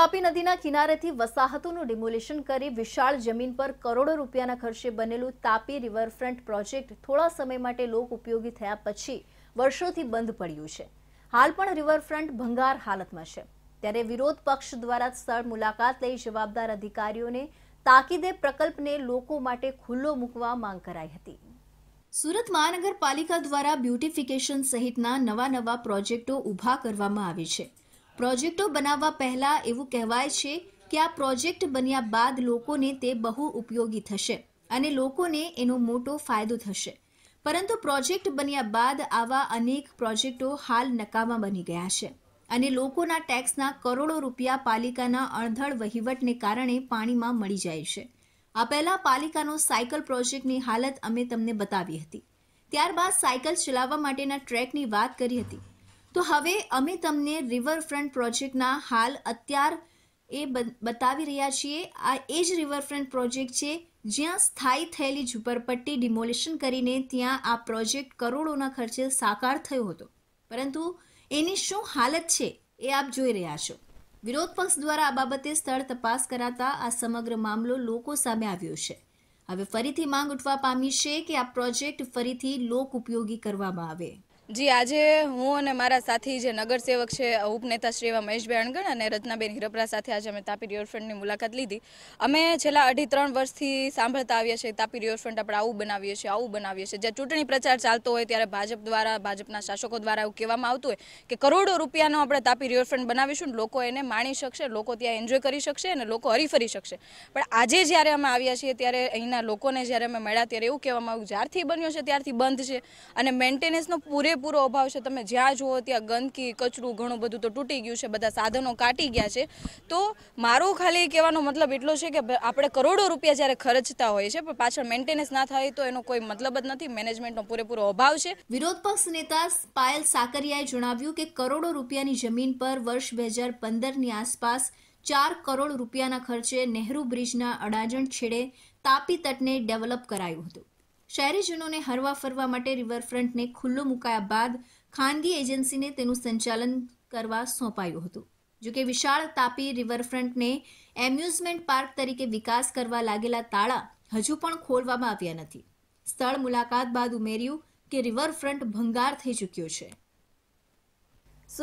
તાપી નદીના કિનારેથી વસાહતોનું ડિમોલેશન કરી વિશાળ જમીન પર કરોડો રૂપિયાના ખર્ચે બનેલું તાપી રિવરફ્રન્ટ પ્રોજેક્ટ થોડા સમય માટે લોક ઉપયોગી થયા પછી વર્ષોથી બંધ પડ્યું છે હાલ પણ રિવરફ્રન્ટ ભંગાર હાલતમાં છે ત્યારે વિરોધ પક્ષ દ્વારા સ્થળ મુલાકાત લઈ જવાબદાર અધિકારીઓને તાકીદે પ્રકલ્પને લોકો માટે ખુલ્લો મૂકવા માંગ કરાઈ હતી સુરત મહાનગરપાલિકા દ્વારા બ્યુટિફિકેશન સહિતના નવા નવા પ્રોજેક્ટો ઊભા કરવામાં આવે છે પ્રોજેક્ટો બનાવવા પહેલાં એવું કહેવાય છે કે આ પ્રોજેક્ટ બન્યા બાદ લોકોને તે બહુ ઉપયોગી થશે અને લોકોને એનો મોટો ફાયદો થશે પરંતુ પ્રોજેક્ટ બન્યા બાદ આવા અનેક પ્રોજેક્ટો હાલ નકામા બની ગયા છે અને લોકોના ટેક્સના કરોડો રૂપિયા પાલિકાના અણધળ વહીવટને કારણે પાણીમાં મળી જાય છે આ પહેલાં પાલિકાનો સાયકલ પ્રોજેક્ટની હાલત અમે તમને બતાવી હતી ત્યારબાદ સાયકલ ચલાવવા માટેના ટ્રેકની વાત કરી હતી તો હવે અમે તમને રિવરફ્રન્ટ પ્રોજેક્ટના હાલ અત્યાર એ બતાવી રહ્યા છીએ આ એ જ રિવરફ્રન્ટ પ્રોજેક્ટ છે જ્યાં સ્થાયી થયેલી ઝુંપડપટ્ટી ડિમોલિશન કરીને ત્યાં આ પ્રોજેક્ટ કરોડોના ખર્ચે સાકાર થયો હતો પરંતુ એની શું હાલત છે એ આપ જોઈ રહ્યા છો વિરોધ પક્ષ દ્વારા આ બાબતે સ્થળ તપાસ કરાતા આ સમગ્ર મામલો લોકો સામે આવ્યો છે હવે ફરીથી માંગ ઉઠવા પામી છે કે આ પ્રોજેક્ટ ફરીથી લોક ઉપયોગી કરવામાં આવે જી આજે હું અને મારા સાથી જે નગરસેવક છે ઉપનેતા શ્રી એવા મહેશભાઈ અણગણ અને રત્નાબેન હિરપરા સાથે આજે અમે તાપી રિવરફ્રન્ટની મુલાકાત લીધી અમે છેલ્લા અઢી ત્રણ વર્ષથી સાંભળતા આવ્યા છીએ તાપી રિવરફ્રન્ટ આપણે આવું બનાવીએ છીએ આવું બનાવીએ છીએ જ્યાં ચૂંટણી પ્રચાર ચાલતો હોય ત્યારે ભાજપ દ્વારા ભાજપના શાસકો દ્વારા એવું કહેવામાં આવતું હોય કે કરોડો રૂપિયાનો આપણે તાપી રિવરફ્રન્ટ બનાવીશું લોકો એને માણી શકશે લોકો ત્યાં એન્જોય કરી શકશે અને લોકો હરીફરી શકશે પણ આજે જ્યારે અમે આવ્યા છીએ ત્યારે અહીંના લોકોને જ્યારે અમે મળ્યા ત્યારે એવું કહેવામાં આવ્યું જ્યારથી બન્યો છે ત્યારથી બંધ છે અને મેન્ટેનન્સનો પૂરે પૂરો અભાવ છે તમે જ્યાં જુઓ ત્યાં ગંદકી કચરું ઘણું બધું તો તૂટી ગયું છે બધા સાધનો કાટી ગયા છે તો મારો ખાલી કહેવાનો મતલબ એટલો છે કે આપણે કરોડો રૂપિયા જ્યારે ખર્ચતા હોય છે પણ પાછળ મેન્ટેનન્સ ના થાય તો એનો કોઈ મતલબ જ નથી મેનેજમેન્ટનો પૂરેપૂરો અભાવ છે વિરોધ પક્ષ નેતા પાયલ સાકરિયાએ જણાવ્યું કે કરોડો રૂપિયાની જમીન પર વર્ષ બે હજાર પંદરની આસપાસ ચાર કરોડ રૂપિયાના ખર્ચે નહેરુ બ્રિજના અડાજણ છેડે તાપી તટને ડેવલપ કરાયું હતું શહેરીજનોને હરવા ફરવા માટે રિવરફ્રન્ટને ખુલ્લો મુકાયા બાદ ખાનગી એજન્સીને તેનું સંચાલન કરવા સોંપાયું હતું જોકે વિશાળ તાપી રિવરફ્રન્ટને એમ્યુઝમેન્ટ પાર્ક તરીકે વિકાસ કરવા લાગેલા તાળા હજુ પણ ખોલવામાં આવ્યા નથી સ્થળ મુલાકાત બાદ ઉમેર્યું કે રિવરફ્રન્ટ ભંગાર થઈ ચૂક્યો છે